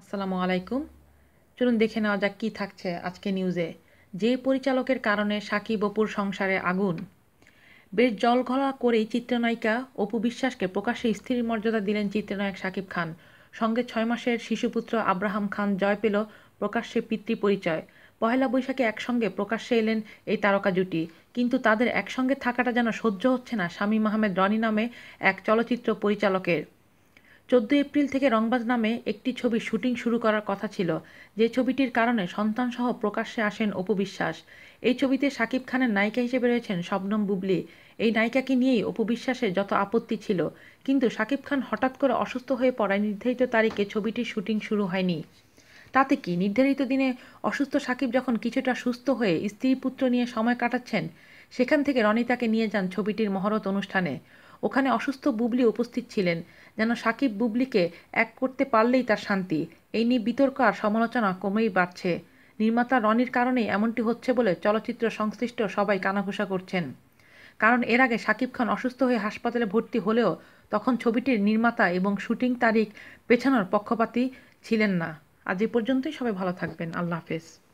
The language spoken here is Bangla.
আসসালামু আলাইকুম চলুন দেখে নেওয়া যাক কী থাকছে আজকে নিউজে যে পরিচালকের কারণে সাকিব অপুর সংসারে আগুন বেশ জলঘলা করেই চিত্রনায়িকা অপু বিশ্বাসকে প্রকাশ্যে স্থির মর্যাদা দিলেন চিত্রনায়ক সাকিব খান সঙ্গে ছয় মাসের শিশুপুত্র আব্রাহাম খান জয় পেল প্রকাশ্যে পিতৃ পরিচয় পহেলা বৈশাখে একসঙ্গে প্রকাশ্যে এলেন এই তারকা জুটি কিন্তু তাদের একসঙ্গে থাকাটা যেন সহ্য হচ্ছে না শামীম মাহমেদ রনি নামে এক চলচ্চিত্র পরিচালকের চোদ্দ এপ্রিল থেকে রংবাজ নামে একটি ছবি শুটিং শুরু করার কথা ছিল যে ছবিটির কারণে সন্তানসহ প্রকাশ্যে আসেন অপু বিশ্বাস এই ছবিতে শাকিব খানের নায়িকা হিসেবে রয়েছেন শবনম বুবলি এই নায়িকাকে নিয়েই অপু বিশ্বাসের যত আপত্তি ছিল কিন্তু শাকিব খান হঠাৎ করে অসুস্থ হয়ে পড়ায় নির্ধারিত তারিখে ছবিটির শুটিং শুরু হয়নি তাতে কি নির্ধারিত দিনে অসুস্থ সাকিব যখন কিছুটা সুস্থ হয়ে স্ত্রী পুত্র নিয়ে সময় কাটাচ্ছেন সেখান থেকে রনি তাকে নিয়ে যান ছবিটির মহরত অনুষ্ঠানে ওখানে অসুস্থ বুবলি উপস্থিত ছিলেন যেন সাকিব বুবলিকে এক করতে পারলেই তার শান্তি এই নিয়ে বিতর্ক আর সমালোচনা কমেই বাড়ছে নির্মাতা রনির কারণেই এমনটি হচ্ছে বলে চলচ্চিত্র সংশ্লিষ্ট সবাই কানাঘুষা করছেন কারণ এর আগে শাকিব খান অসুস্থ হয়ে হাসপাতালে ভর্তি হলেও তখন ছবিটির নির্মাতা এবং শুটিং তারিখ পেছানোর পক্ষপাতী ছিলেন না আজ এ পর্যন্তই সবাই ভালো থাকবেন আল্লাহ হাফেজ